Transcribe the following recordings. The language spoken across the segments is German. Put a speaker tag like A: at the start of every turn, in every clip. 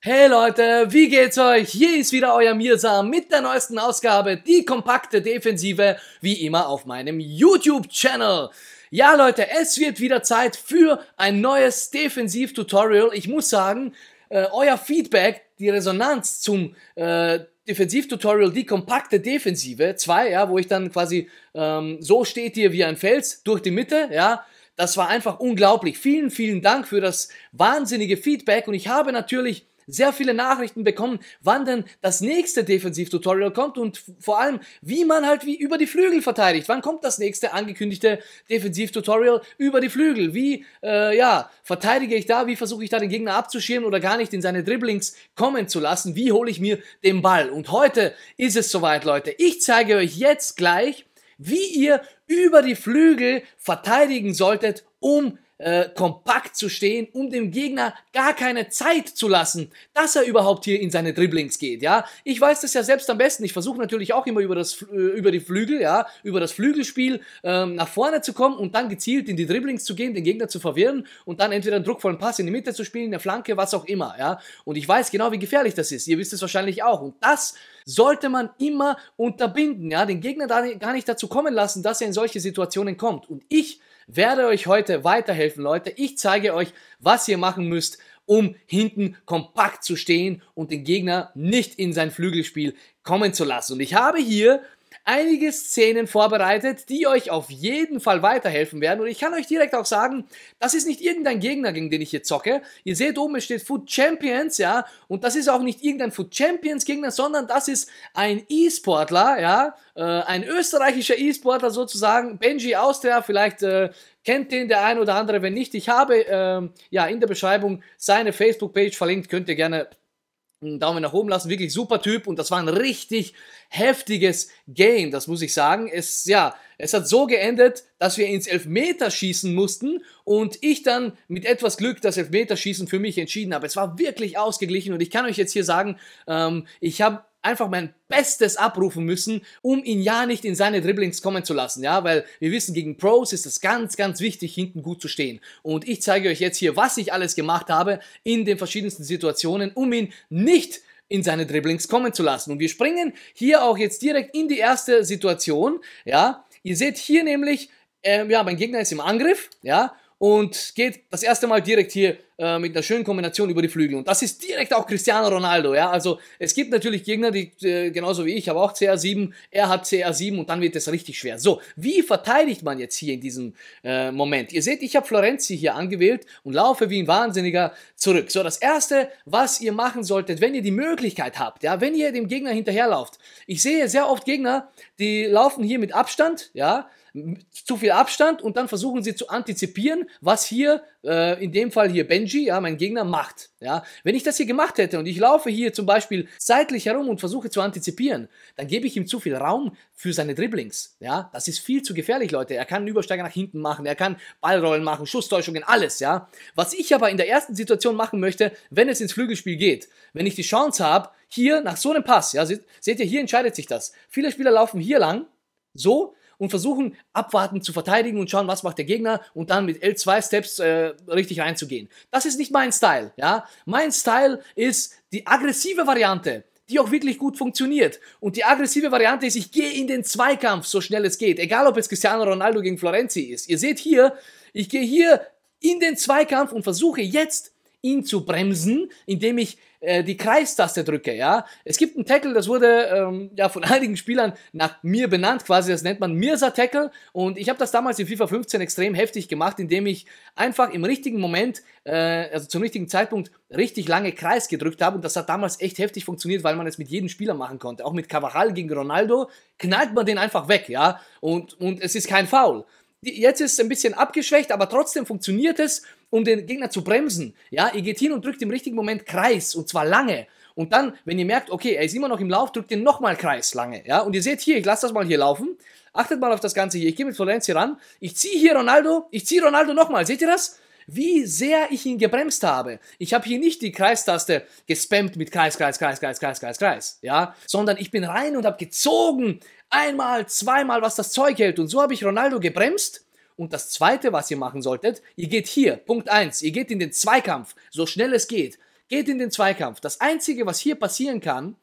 A: Hey Leute, wie geht's euch? Hier ist wieder euer Mirsam mit der neuesten Ausgabe, die kompakte Defensive, wie immer auf meinem YouTube-Channel. Ja Leute, es wird wieder Zeit für ein neues Defensiv-Tutorial. Ich muss sagen, äh, euer Feedback, die Resonanz zum äh, Defensiv-Tutorial, die kompakte Defensive 2, ja, wo ich dann quasi ähm, so steht hier wie ein Fels durch die Mitte, ja, das war einfach unglaublich. Vielen, vielen Dank für das wahnsinnige Feedback und ich habe natürlich sehr viele Nachrichten bekommen, wann denn das nächste Defensiv-Tutorial kommt und vor allem, wie man halt wie über die Flügel verteidigt. Wann kommt das nächste angekündigte Defensiv-Tutorial über die Flügel? Wie, äh, ja, verteidige ich da? Wie versuche ich da den Gegner abzuschirmen oder gar nicht in seine Dribblings kommen zu lassen? Wie hole ich mir den Ball? Und heute ist es soweit, Leute. Ich zeige euch jetzt gleich, wie ihr über die Flügel verteidigen solltet, um äh, kompakt zu stehen, um dem Gegner gar keine Zeit zu lassen, dass er überhaupt hier in seine Dribblings geht, ja. Ich weiß das ja selbst am besten. Ich versuche natürlich auch immer über das, äh, über die Flügel, ja, über das Flügelspiel ähm, nach vorne zu kommen und dann gezielt in die Dribblings zu gehen, den Gegner zu verwirren und dann entweder einen druckvollen Pass in die Mitte zu spielen, in der Flanke, was auch immer, ja. Und ich weiß genau, wie gefährlich das ist. Ihr wisst es wahrscheinlich auch. Und das sollte man immer unterbinden, ja. Den Gegner da gar nicht dazu kommen lassen, dass er in solche Situationen kommt. Und ich werde euch heute weiterhelfen, Leute. Ich zeige euch, was ihr machen müsst, um hinten kompakt zu stehen und den Gegner nicht in sein Flügelspiel kommen zu lassen. Und ich habe hier einige Szenen vorbereitet, die euch auf jeden Fall weiterhelfen werden. Und ich kann euch direkt auch sagen, das ist nicht irgendein Gegner, gegen den ich hier zocke. Ihr seht oben, es steht Food Champions, ja. Und das ist auch nicht irgendein Food Champions Gegner, sondern das ist ein E-Sportler, ja. Äh, ein österreichischer E-Sportler sozusagen, Benji Austria, vielleicht äh, kennt den der ein oder andere, wenn nicht. Ich habe ähm, ja in der Beschreibung seine Facebook-Page verlinkt, könnt ihr gerne einen Daumen nach oben lassen. Wirklich super Typ und das war ein richtig heftiges Game, das muss ich sagen. Es, ja, es hat so geendet, dass wir ins Elfmeterschießen mussten und ich dann mit etwas Glück das Elfmeterschießen für mich entschieden habe. Es war wirklich ausgeglichen und ich kann euch jetzt hier sagen, ähm, ich habe einfach mein Bestes abrufen müssen, um ihn ja nicht in seine Dribblings kommen zu lassen, ja, weil wir wissen, gegen Pros ist es ganz, ganz wichtig, hinten gut zu stehen. Und ich zeige euch jetzt hier, was ich alles gemacht habe in den verschiedensten Situationen, um ihn nicht in seine Dribblings kommen zu lassen. Und wir springen hier auch jetzt direkt in die erste Situation, ja. Ihr seht hier nämlich, ähm, ja, mein Gegner ist im Angriff, ja, und geht das erste Mal direkt hier äh, mit einer schönen Kombination über die Flügel. Und das ist direkt auch Cristiano Ronaldo. Ja? Also es gibt natürlich Gegner, die äh, genauso wie ich, habe auch CR7, er hat CR7 und dann wird es richtig schwer. So, wie verteidigt man jetzt hier in diesem äh, Moment? Ihr seht, ich habe Florenzi hier angewählt und laufe wie ein Wahnsinniger zurück. So, das Erste, was ihr machen solltet, wenn ihr die Möglichkeit habt, ja, wenn ihr dem Gegner hinterherlauft. Ich sehe sehr oft Gegner, die laufen hier mit Abstand, ja, zu viel Abstand und dann versuchen sie zu antizipieren, was hier, äh, in dem Fall hier Benji, ja, mein Gegner, macht. Ja. Wenn ich das hier gemacht hätte und ich laufe hier zum Beispiel seitlich herum und versuche zu antizipieren, dann gebe ich ihm zu viel Raum für seine Dribblings. Ja. Das ist viel zu gefährlich, Leute. Er kann einen Übersteiger nach hinten machen, er kann Ballrollen machen, Schusstäuschungen, alles. Ja. Was ich aber in der ersten Situation machen möchte, wenn es ins Flügelspiel geht, wenn ich die Chance habe, hier nach so einem Pass, ja, seht, seht ihr, hier entscheidet sich das. Viele Spieler laufen hier lang, so, und versuchen abwarten zu verteidigen und schauen, was macht der Gegner und dann mit L2-Steps äh, richtig reinzugehen. Das ist nicht mein Style, ja. Mein Style ist die aggressive Variante die auch wirklich gut funktioniert. Und die aggressive Variante ist, ich gehe in den Zweikampf, so schnell es geht. Egal, ob es Cristiano Ronaldo gegen Florenzi ist. Ihr seht hier, ich gehe hier in den Zweikampf und versuche jetzt ihn zu bremsen, indem ich äh, die Kreistaste drücke, ja. Es gibt einen Tackle, das wurde ähm, ja von einigen Spielern nach mir benannt, quasi, das nennt man Mirsa-Tackle und ich habe das damals in FIFA 15 extrem heftig gemacht, indem ich einfach im richtigen Moment, äh, also zum richtigen Zeitpunkt richtig lange Kreis gedrückt habe und das hat damals echt heftig funktioniert, weil man es mit jedem Spieler machen konnte. Auch mit Cavajal gegen Ronaldo knallt man den einfach weg, ja, und, und es ist kein Foul jetzt ist es ein bisschen abgeschwächt, aber trotzdem funktioniert es, um den Gegner zu bremsen. Ja, ihr geht hin und drückt im richtigen Moment Kreis und zwar lange. Und dann, wenn ihr merkt, okay, er ist immer noch im Lauf, drückt ihr nochmal Kreis lange. Ja, und ihr seht hier, ich lasse das mal hier laufen. Achtet mal auf das Ganze hier. Ich gehe mit Florenz hier ran. Ich ziehe hier Ronaldo. Ich ziehe Ronaldo nochmal. Seht ihr das? wie sehr ich ihn gebremst habe. Ich habe hier nicht die Kreistaste gespammt mit Kreis, Kreis, Kreis, Kreis, Kreis, Kreis, Kreis, ja, sondern ich bin rein und habe gezogen, einmal, zweimal, was das Zeug hält und so habe ich Ronaldo gebremst. Und das zweite, was ihr machen solltet, ihr geht hier, Punkt 1, ihr geht in den Zweikampf, so schnell es geht. Geht in den Zweikampf. Das einzige, was hier passieren kann,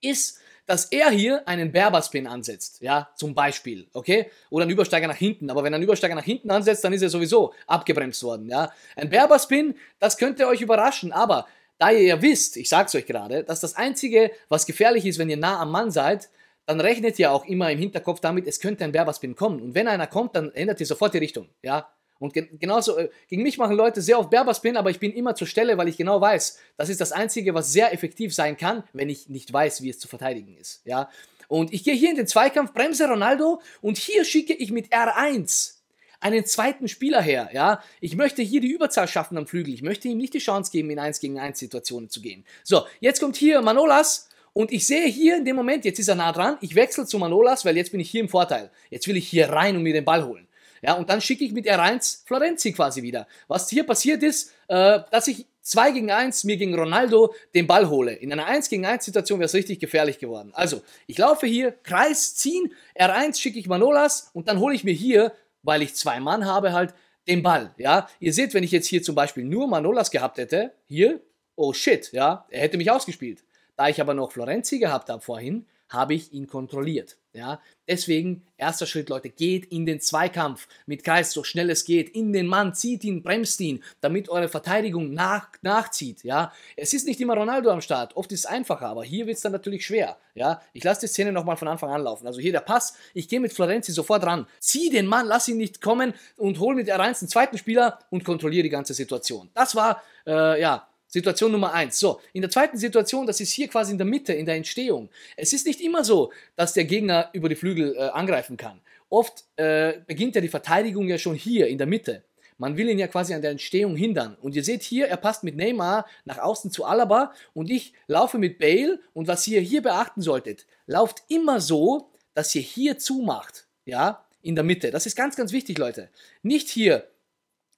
A: ist, dass er hier einen Berberspin ansetzt, ja, zum Beispiel, okay? Oder einen Übersteiger nach hinten. Aber wenn er einen Übersteiger nach hinten ansetzt, dann ist er sowieso abgebremst worden, ja? Ein Berberspin, das könnte euch überraschen, aber da ihr ja wisst, ich sag's euch gerade, dass das Einzige, was gefährlich ist, wenn ihr nah am Mann seid, dann rechnet ihr auch immer im Hinterkopf damit, es könnte ein Berberspin kommen. Und wenn einer kommt, dann ändert ihr sofort die Richtung, ja? Und genauso, äh, gegen mich machen Leute sehr oft Berberspin, aber ich bin immer zur Stelle, weil ich genau weiß, das ist das Einzige, was sehr effektiv sein kann, wenn ich nicht weiß, wie es zu verteidigen ist. Ja? Und ich gehe hier in den Zweikampf, bremse Ronaldo und hier schicke ich mit R1 einen zweiten Spieler her. Ja? Ich möchte hier die Überzahl schaffen am Flügel. Ich möchte ihm nicht die Chance geben, in 1 gegen 1 Situationen zu gehen. So, jetzt kommt hier Manolas und ich sehe hier in dem Moment, jetzt ist er nah dran, ich wechsle zu Manolas, weil jetzt bin ich hier im Vorteil. Jetzt will ich hier rein und mir den Ball holen. Ja, und dann schicke ich mit R1 Florenzi quasi wieder. Was hier passiert ist, äh, dass ich 2 gegen 1 mir gegen Ronaldo den Ball hole. In einer 1 gegen 1 Situation wäre es richtig gefährlich geworden. Also, ich laufe hier, Kreis ziehen, R1 schicke ich Manolas und dann hole ich mir hier, weil ich zwei Mann habe, halt den Ball. Ja, ihr seht, wenn ich jetzt hier zum Beispiel nur Manolas gehabt hätte, hier, oh shit, ja, er hätte mich ausgespielt. Da ich aber noch Florenzi gehabt habe vorhin, habe ich ihn kontrolliert. Ja, deswegen, erster Schritt, Leute, geht in den Zweikampf mit Geist, so schnell es geht, in den Mann, zieht ihn, bremst ihn, damit eure Verteidigung nach, nachzieht. Ja, es ist nicht immer Ronaldo am Start, oft ist es einfacher, aber hier wird es dann natürlich schwer. Ja, ich lasse die Szene nochmal von Anfang an laufen. Also hier der Pass, ich gehe mit Florenzi sofort ran, zieh den Mann, lass ihn nicht kommen und hol mit der reinsten zweiten Spieler und kontrolliere die ganze Situation. Das war, äh, ja, Situation Nummer eins. So, in der zweiten Situation, das ist hier quasi in der Mitte, in der Entstehung. Es ist nicht immer so, dass der Gegner über die Flügel äh, angreifen kann. Oft äh, beginnt ja die Verteidigung ja schon hier in der Mitte. Man will ihn ja quasi an der Entstehung hindern. Und ihr seht hier, er passt mit Neymar nach außen zu Alaba und ich laufe mit Bale. Und was ihr hier beachten solltet, lauft immer so, dass ihr hier zumacht. Ja, in der Mitte. Das ist ganz, ganz wichtig, Leute. Nicht hier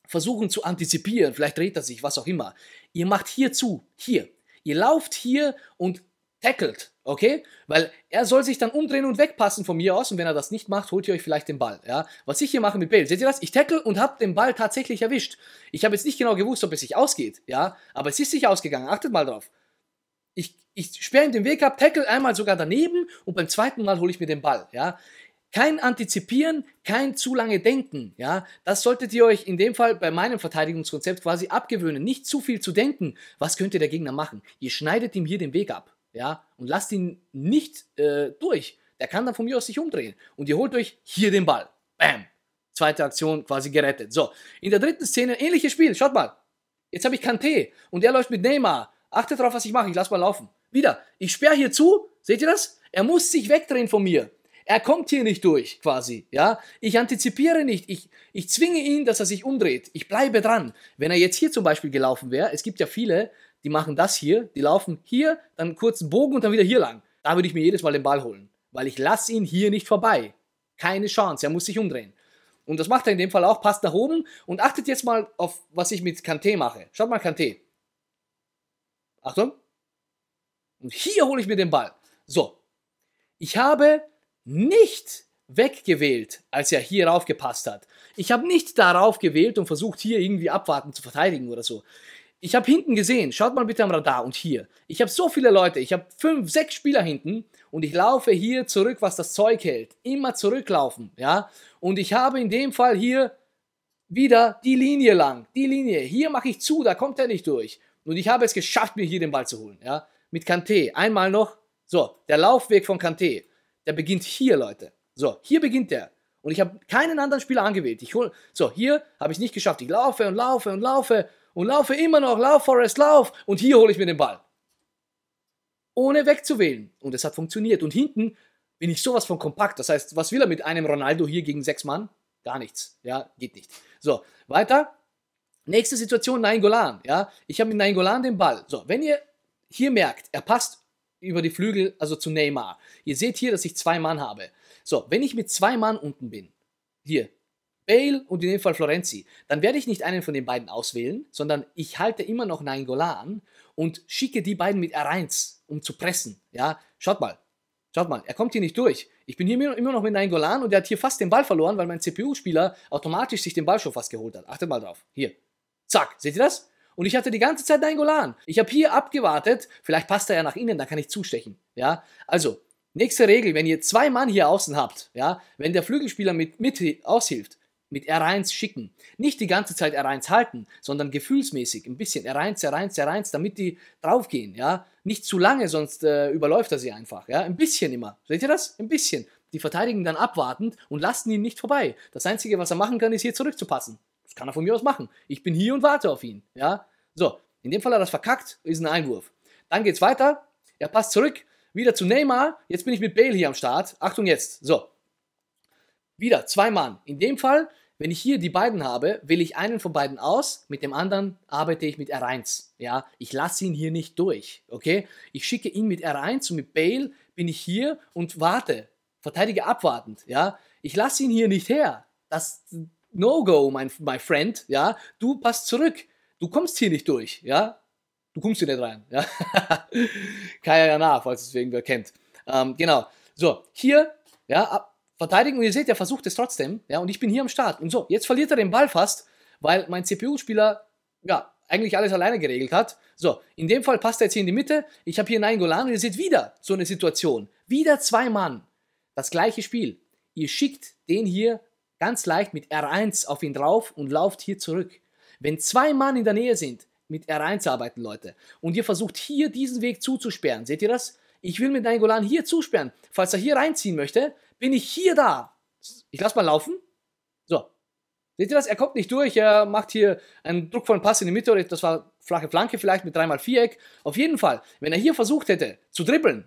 A: versuchen zu antizipieren, vielleicht dreht er sich, was auch immer. Ihr macht hier zu, hier. Ihr lauft hier und tackelt, okay? Weil er soll sich dann umdrehen und wegpassen von mir aus und wenn er das nicht macht, holt ihr euch vielleicht den Ball, ja? Was ich hier mache mit Bale, seht ihr das? Ich tackle und habe den Ball tatsächlich erwischt. Ich habe jetzt nicht genau gewusst, ob es sich ausgeht, ja? Aber es ist sich ausgegangen, achtet mal drauf. Ich, ich sperre ihm den Weg ab, tackle einmal sogar daneben und beim zweiten Mal hole ich mir den Ball, ja? Kein Antizipieren, kein zu lange Denken. Ja, das solltet ihr euch in dem Fall bei meinem Verteidigungskonzept quasi abgewöhnen. Nicht zu viel zu denken. Was könnte der Gegner machen? Ihr schneidet ihm hier den Weg ab. Ja, und lasst ihn nicht äh, durch. Der kann dann von mir aus sich umdrehen. Und ihr holt euch hier den Ball. Bam. Zweite Aktion quasi gerettet. So, in der dritten Szene ähnliches Spiel. Schaut mal. Jetzt habe ich Kanté und der läuft mit Neymar. Achtet drauf, was ich mache. Ich lasse mal laufen. Wieder. Ich sperre hier zu. Seht ihr das? Er muss sich wegdrehen von mir. Er kommt hier nicht durch, quasi, ja. Ich antizipiere nicht, ich, ich zwinge ihn, dass er sich umdreht. Ich bleibe dran. Wenn er jetzt hier zum Beispiel gelaufen wäre, es gibt ja viele, die machen das hier, die laufen hier, dann kurz einen Bogen und dann wieder hier lang. Da würde ich mir jedes Mal den Ball holen, weil ich lasse ihn hier nicht vorbei. Keine Chance, er muss sich umdrehen. Und das macht er in dem Fall auch, passt nach oben und achtet jetzt mal auf, was ich mit Kanté mache. Schaut mal Kanté. Achtung. Und hier hole ich mir den Ball. So. Ich habe nicht weggewählt, als er hier raufgepasst hat. Ich habe nicht darauf gewählt und versucht, hier irgendwie abwarten zu verteidigen oder so. Ich habe hinten gesehen, schaut mal bitte am Radar und hier. Ich habe so viele Leute, ich habe fünf, sechs Spieler hinten und ich laufe hier zurück, was das Zeug hält. Immer zurücklaufen, ja. Und ich habe in dem Fall hier wieder die Linie lang, die Linie. Hier mache ich zu, da kommt er nicht durch. Und ich habe es geschafft, mir hier den Ball zu holen, ja. Mit Kanté, einmal noch. So, der Laufweg von Kanté. Der beginnt hier, Leute. So, hier beginnt der. Und ich habe keinen anderen Spieler angewählt. Ich hol, so, hier habe ich nicht geschafft. Ich laufe und laufe und laufe und laufe immer noch. Lauf, Forrest, lauf. Und hier hole ich mir den Ball. Ohne wegzuwählen. Und es hat funktioniert. Und hinten bin ich sowas von kompakt. Das heißt, was will er mit einem Ronaldo hier gegen sechs Mann? Gar nichts. Ja, geht nicht. So, weiter. Nächste Situation, Nainggolan. Ja, ich habe mit Nainggolan den Ball. So, wenn ihr hier merkt, er passt über die Flügel, also zu Neymar. Ihr seht hier, dass ich zwei Mann habe. So, wenn ich mit zwei Mann unten bin, hier, Bale und in dem Fall Florenzi, dann werde ich nicht einen von den beiden auswählen, sondern ich halte immer noch Nainggolan und schicke die beiden mit R1, um zu pressen. Ja, schaut mal, schaut mal, er kommt hier nicht durch. Ich bin hier immer noch mit Nainggolan und er hat hier fast den Ball verloren, weil mein CPU-Spieler automatisch sich den Ball schon fast geholt hat. Achtet mal drauf, hier. Zack, seht ihr das? Und ich hatte die ganze Zeit einen Golan. Ich habe hier abgewartet. Vielleicht passt er ja nach innen, da kann ich zustechen. Ja, also Nächste Regel, wenn ihr zwei Mann hier außen habt, ja, wenn der Flügelspieler mit, mit aushilft, mit R1 schicken. Nicht die ganze Zeit R1 halten, sondern gefühlsmäßig ein bisschen R1, R1, R1, damit die draufgehen, ja. Nicht zu lange, sonst äh, überläuft er sie einfach, ja. Ein bisschen immer. Seht ihr das? Ein bisschen. Die verteidigen dann abwartend und lassen ihn nicht vorbei. Das Einzige, was er machen kann, ist hier zurückzupassen kann er von mir aus machen. Ich bin hier und warte auf ihn. Ja? So, in dem Fall hat er das verkackt, ist ein Einwurf. Dann geht's weiter. Er passt zurück, wieder zu Neymar. Jetzt bin ich mit Bale hier am Start. Achtung jetzt. So. Wieder zwei Mann. In dem Fall, wenn ich hier die beiden habe, wähle ich einen von beiden aus, mit dem anderen arbeite ich mit R1. Ja, ich lasse ihn hier nicht durch. Okay? Ich schicke ihn mit R1 und mit Bale bin ich hier und warte. Verteidige abwartend. Ja, ich lasse ihn hier nicht her. Das, No-Go, mein my friend, ja, du passt zurück, du kommst hier nicht durch, ja, du kommst hier nicht rein, ja. Keiner ja nach, falls es irgendwer kennt. Ähm, genau, so, hier, ja, verteidigen und ihr seht, er versucht es trotzdem, ja, und ich bin hier am Start. Und so, jetzt verliert er den Ball fast, weil mein CPU-Spieler, ja, eigentlich alles alleine geregelt hat. So, in dem Fall passt er jetzt hier in die Mitte. Ich habe hier einen Golan und ihr seht wieder so eine Situation. Wieder zwei Mann. Das gleiche Spiel. Ihr schickt den hier ganz leicht mit R1 auf ihn drauf und lauft hier zurück. Wenn zwei Mann in der Nähe sind, mit R1 arbeiten, Leute. Und ihr versucht hier diesen Weg zuzusperren. Seht ihr das? Ich will mit deinem Golan hier zusperren. Falls er hier reinziehen möchte, bin ich hier da. Ich lasse mal laufen. So. Seht ihr das? Er kommt nicht durch. Er macht hier einen druckvollen Pass in die Mitte. Das war flache Flanke vielleicht mit 3 dreimal Viereck. Auf jeden Fall, wenn er hier versucht hätte zu dribbeln,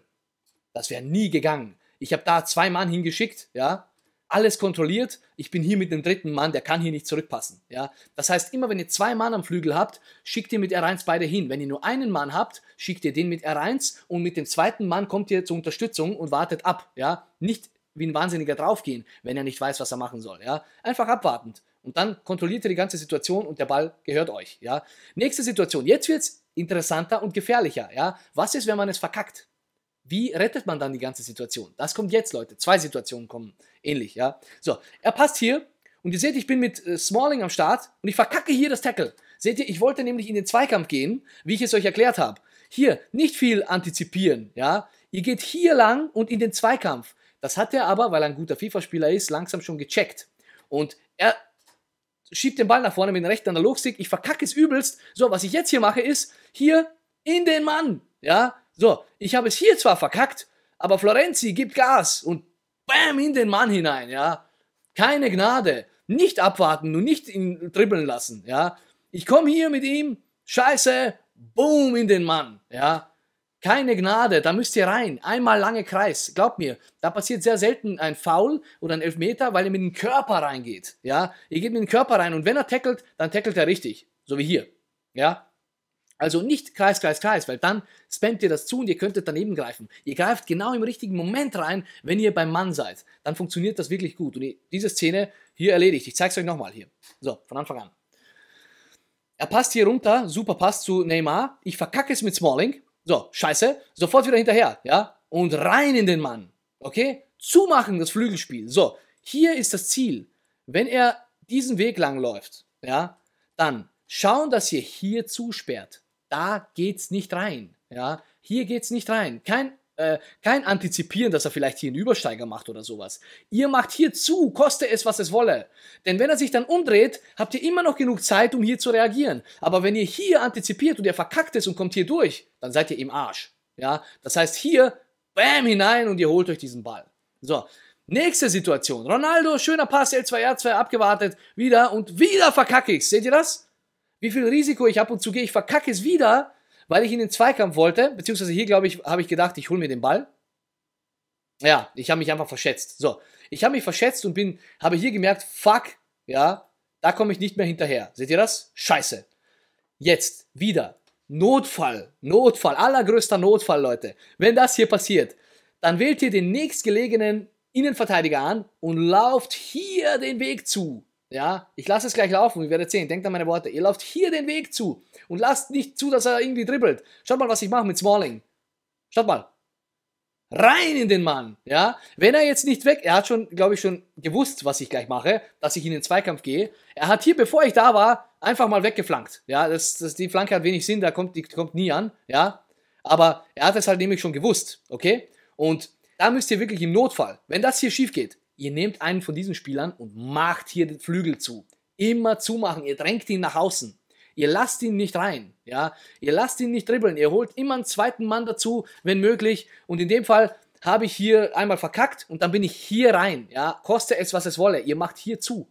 A: das wäre nie gegangen. Ich habe da zwei Mann hingeschickt, ja, alles kontrolliert, ich bin hier mit dem dritten Mann, der kann hier nicht zurückpassen. Ja? Das heißt, immer wenn ihr zwei Mann am Flügel habt, schickt ihr mit R1 beide hin. Wenn ihr nur einen Mann habt, schickt ihr den mit R1 und mit dem zweiten Mann kommt ihr zur Unterstützung und wartet ab. Ja? Nicht wie ein Wahnsinniger draufgehen, wenn er nicht weiß, was er machen soll. Ja? Einfach abwartend. Und dann kontrolliert ihr die ganze Situation und der Ball gehört euch. Ja? Nächste Situation. Jetzt wird es interessanter und gefährlicher. Ja? Was ist, wenn man es verkackt? Wie rettet man dann die ganze Situation? Das kommt jetzt, Leute. Zwei Situationen kommen ähnlich, ja. So, er passt hier und ihr seht, ich bin mit äh, Smalling am Start und ich verkacke hier das Tackle. Seht ihr, ich wollte nämlich in den Zweikampf gehen, wie ich es euch erklärt habe. Hier, nicht viel antizipieren, ja. Ihr geht hier lang und in den Zweikampf. Das hat er aber, weil er ein guter FIFA-Spieler ist, langsam schon gecheckt. Und er schiebt den Ball nach vorne mit dem rechten Analogstick. Ich verkacke es übelst. So, was ich jetzt hier mache, ist hier in den Mann. Ja, so, ich habe es hier zwar verkackt, aber Florenzi gibt Gas und bam in den Mann hinein, ja. Keine Gnade. Nicht abwarten und nicht ihn dribbeln lassen, ja. Ich komme hier mit ihm, scheiße, boom in den Mann, ja. Keine Gnade, da müsst ihr rein. Einmal lange Kreis. Glaubt mir, da passiert sehr selten ein Foul oder ein Elfmeter, weil ihr mit dem Körper reingeht. Ja, ihr geht mit dem Körper rein und wenn er tackelt, dann tackelt er richtig. So wie hier. Ja, also nicht Kreis, Kreis, Kreis, weil dann spammt ihr das zu und ihr könntet daneben greifen. Ihr greift genau im richtigen Moment rein, wenn ihr beim Mann seid. Dann funktioniert das wirklich gut. Und diese Szene hier erledigt. Ich zeige es euch nochmal hier. So, von Anfang an. Er passt hier runter, super Pass zu Neymar. Ich verkacke es mit Smalling. So, scheiße. Sofort wieder hinterher, ja? Und rein in den Mann. Okay? Zumachen das Flügelspiel. So, hier ist das Ziel. Wenn er diesen Weg lang läuft, ja, dann schauen, dass ihr hier zusperrt da geht's nicht rein. Ja, hier geht's nicht rein. Kein äh, kein Antizipieren, dass er vielleicht hier einen Übersteiger macht oder sowas. Ihr macht hier zu, koste es, was es wolle. Denn wenn er sich dann umdreht, habt ihr immer noch genug Zeit, um hier zu reagieren. Aber wenn ihr hier antizipiert und er verkackt es und kommt hier durch, dann seid ihr im Arsch. Ja, das heißt hier, bam, hinein und ihr holt euch diesen Ball. So, nächste Situation. Ronaldo, schöner Pass, L2R2 abgewartet, wieder und wieder verkacke ich. Seht ihr das? wie viel Risiko ich habe und zu gehe. Ich verkacke es wieder, weil ich in den Zweikampf wollte. Beziehungsweise hier, glaube ich, habe ich gedacht, ich hole mir den Ball. Ja, ich habe mich einfach verschätzt. So, ich habe mich verschätzt und bin, habe hier gemerkt, fuck, ja, da komme ich nicht mehr hinterher. Seht ihr das? Scheiße. Jetzt wieder. Notfall, Notfall, allergrößter Notfall, Leute. Wenn das hier passiert, dann wählt ihr den nächstgelegenen Innenverteidiger an und lauft hier den Weg zu. Ja, ich lasse es gleich laufen, ihr werdet sehen, denkt an meine Worte. Ihr lauft hier den Weg zu und lasst nicht zu, dass er irgendwie dribbelt. Schaut mal, was ich mache mit Smalling. Schaut mal. Rein in den Mann, ja. Wenn er jetzt nicht weg, er hat schon, glaube ich, schon gewusst, was ich gleich mache, dass ich in den Zweikampf gehe. Er hat hier, bevor ich da war, einfach mal weggeflankt. Ja, das, das, die Flanke hat wenig Sinn, da kommt, die kommt nie an, ja. Aber er hat es halt nämlich schon gewusst, okay? Und da müsst ihr wirklich im Notfall, wenn das hier schief geht, Ihr nehmt einen von diesen Spielern und macht hier den Flügel zu. Immer zumachen. Ihr drängt ihn nach außen. Ihr lasst ihn nicht rein, ja. Ihr lasst ihn nicht dribbeln. Ihr holt immer einen zweiten Mann dazu, wenn möglich. Und in dem Fall habe ich hier einmal verkackt und dann bin ich hier rein, ja. Koste es, was es wolle. Ihr macht hier zu.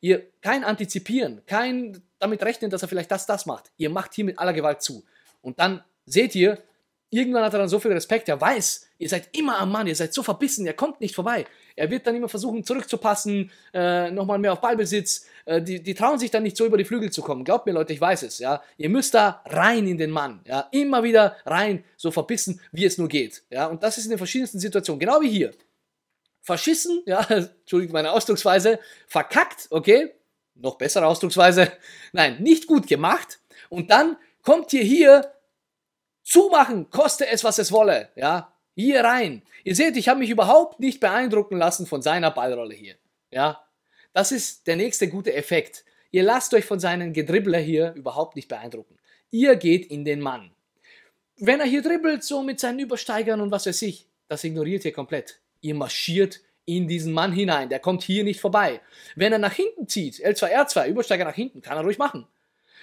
A: Ihr kein antizipieren, kein damit rechnen, dass er vielleicht das, das macht. Ihr macht hier mit aller Gewalt zu. Und dann seht ihr, irgendwann hat er dann so viel Respekt, er weiß, ihr seid immer am Mann, ihr seid so verbissen, er kommt nicht vorbei. Er wird dann immer versuchen, zurückzupassen, äh, nochmal mehr auf Ballbesitz. Äh, die, die, trauen sich dann nicht so über die Flügel zu kommen. Glaubt mir, Leute, ich weiß es. Ja? Ihr müsst da rein in den Mann. Ja? Immer wieder rein, so verbissen, wie es nur geht. Ja? Und das ist in den verschiedensten Situationen, genau wie hier. Verschissen, ja, entschuldigt meine Ausdrucksweise, verkackt, okay, noch bessere Ausdrucksweise, nein, nicht gut gemacht. Und dann kommt ihr hier zumachen, koste es, was es wolle. Ja, hier rein. Ihr seht, ich habe mich überhaupt nicht beeindrucken lassen von seiner Ballrolle hier. Ja, das ist der nächste gute Effekt. Ihr lasst euch von seinen Gedribbler hier überhaupt nicht beeindrucken. Ihr geht in den Mann. Wenn er hier dribbelt, so mit seinen Übersteigern und was weiß ich, das ignoriert ihr komplett. Ihr marschiert in diesen Mann hinein. Der kommt hier nicht vorbei. Wenn er nach hinten zieht, L2, R2, Übersteiger nach hinten, kann er ruhig machen.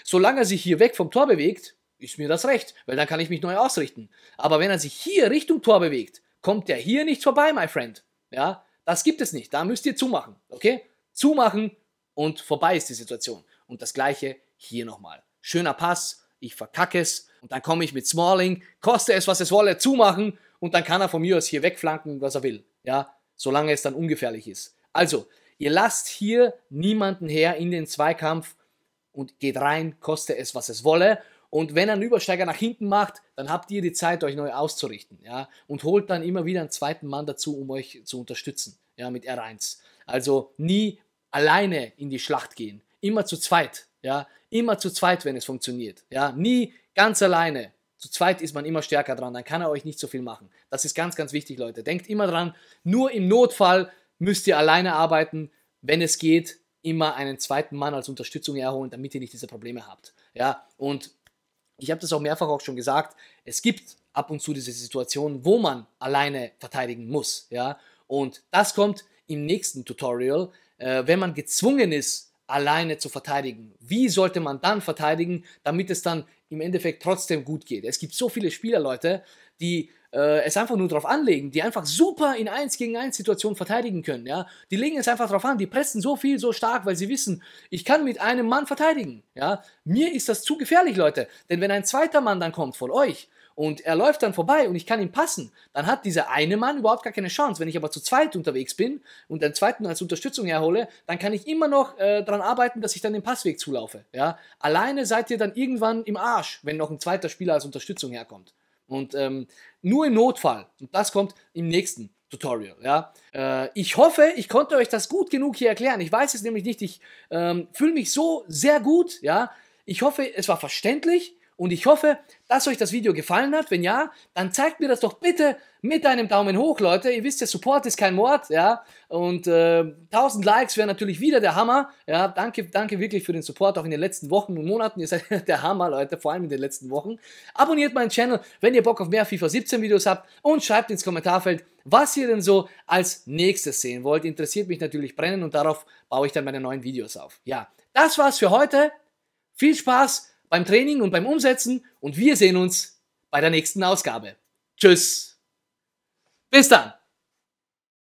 A: Solange er sich hier weg vom Tor bewegt, ist mir das recht, weil dann kann ich mich neu ausrichten. Aber wenn er sich hier Richtung Tor bewegt, kommt er hier nicht vorbei, my friend. Ja, das gibt es nicht. Da müsst ihr zumachen, okay? Zumachen und vorbei ist die Situation. Und das gleiche hier nochmal. Schöner Pass, ich verkacke es und dann komme ich mit Smalling, koste es, was es wolle, zumachen und dann kann er von mir aus hier wegflanken, was er will. Ja, solange es dann ungefährlich ist. Also, ihr lasst hier niemanden her in den Zweikampf und geht rein, koste es, was es wolle. Und wenn ein Übersteiger nach hinten macht, dann habt ihr die Zeit, euch neu auszurichten. Ja? Und holt dann immer wieder einen zweiten Mann dazu, um euch zu unterstützen ja? mit R1. Also nie alleine in die Schlacht gehen. Immer zu zweit. Ja? Immer zu zweit, wenn es funktioniert. Ja? Nie ganz alleine. Zu zweit ist man immer stärker dran. Dann kann er euch nicht so viel machen. Das ist ganz, ganz wichtig, Leute. Denkt immer dran, nur im Notfall müsst ihr alleine arbeiten. Wenn es geht, immer einen zweiten Mann als Unterstützung erholen, damit ihr nicht diese Probleme habt. Ja? Und ich habe das auch mehrfach auch schon gesagt, es gibt ab und zu diese Situationen, wo man alleine verteidigen muss. Ja? Und das kommt im nächsten Tutorial, äh, wenn man gezwungen ist, alleine zu verteidigen. Wie sollte man dann verteidigen, damit es dann im Endeffekt trotzdem gut geht? Es gibt so viele Spieler, Leute, die äh, es einfach nur drauf anlegen, die einfach super in 1 gegen 1 Situationen verteidigen können. Ja? Die legen es einfach drauf an, die pressen so viel, so stark, weil sie wissen, ich kann mit einem Mann verteidigen. Ja? Mir ist das zu gefährlich, Leute. Denn wenn ein zweiter Mann dann kommt von euch, und er läuft dann vorbei und ich kann ihm passen, dann hat dieser eine Mann überhaupt gar keine Chance. Wenn ich aber zu zweit unterwegs bin und einen zweiten als Unterstützung herhole, dann kann ich immer noch äh, daran arbeiten, dass ich dann den Passweg zulaufe. Ja? Alleine seid ihr dann irgendwann im Arsch, wenn noch ein zweiter Spieler als Unterstützung herkommt. Und ähm, nur im Notfall. Und das kommt im nächsten Tutorial. Ja? Äh, ich hoffe, ich konnte euch das gut genug hier erklären. Ich weiß es nämlich nicht. Ich ähm, fühle mich so sehr gut. Ja? Ich hoffe, es war verständlich. Und ich hoffe, dass euch das Video gefallen hat. Wenn ja, dann zeigt mir das doch bitte mit einem Daumen hoch, Leute. Ihr wisst ja, Support ist kein Mord, ja. Und äh, 1000 Likes wäre natürlich wieder der Hammer. Ja, danke, danke wirklich für den Support auch in den letzten Wochen und Monaten. Ihr seid der Hammer, Leute, vor allem in den letzten Wochen. Abonniert meinen Channel, wenn ihr Bock auf mehr FIFA 17 Videos habt und schreibt ins Kommentarfeld, was ihr denn so als nächstes sehen wollt. Interessiert mich natürlich brennend und darauf baue ich dann meine neuen Videos auf. Ja, das war's für heute. Viel Spaß! beim Training und beim Umsetzen und wir sehen uns bei der nächsten Ausgabe. Tschüss. Bis dann.